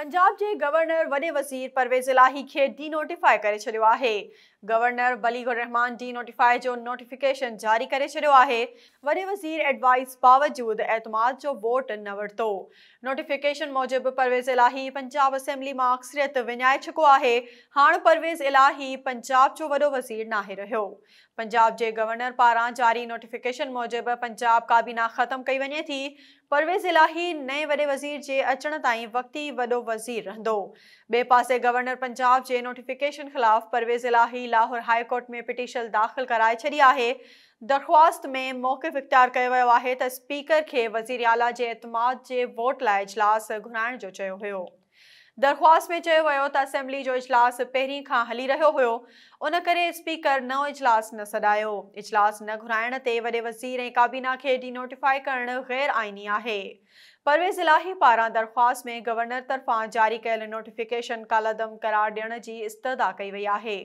पंजाब के गवर्नर વડે वजीर परवेज़ इलाही के डीनोटिफाई कर गवर्नर આહે ગવર્નર વલીગુર रहमान ડીનોટિફાય जो નોટિફિકેशन जारी करे छॾियो वज़ीर एडवाइस बावजूद एतमाद जो वोट न वरितो नोटिफिकेशन मूजिब परवेज़ इलाही पंजाब असेंबली मां अक्सरियत विञाए चुको है हाँ परवेज़ इलाही पंजाब जो वो वज़ीर ना रो पंजाब के गवर्नर पारा जारी नोटिफिकेशन मूजिबि पंजाब काबीना खत्म कई वञे थी परवेज़ इलाही नए वे वज़ीर जे अचण ताईं वक़्ती वो वज़ीर रहंदो ॿिए पासे गवर्नर पंजाब के नोटिफिकेशन खिलाफ़ परवेज़ इलाही लाहौर हाईकोर्ट में पिटिशन दाख़िल कराए छी है दरख़्वास्त में मौकफ़ इख़्तियार कयो वियो स्पीकर के वज़ीर आला के एतमाद जे वोट लाइ इजलास घुराइण हो दरख़्वास्त में चयो वियो त असेंबली जो इजलास पहिरीं खां हली रो हुयो उन स्पीकर नो इजलास न सॾायो इजलास न घुराण ते वॾे वज़ीर ऐं काबीना के डीनोटिफाई करणु गैर आइनी है परवेज़ इलाही पारा दरख़्वास्त में गवर्नर तरफा जारी कल नोटिफिकेशन कालदम करार दियण की इस्तदा कई वही है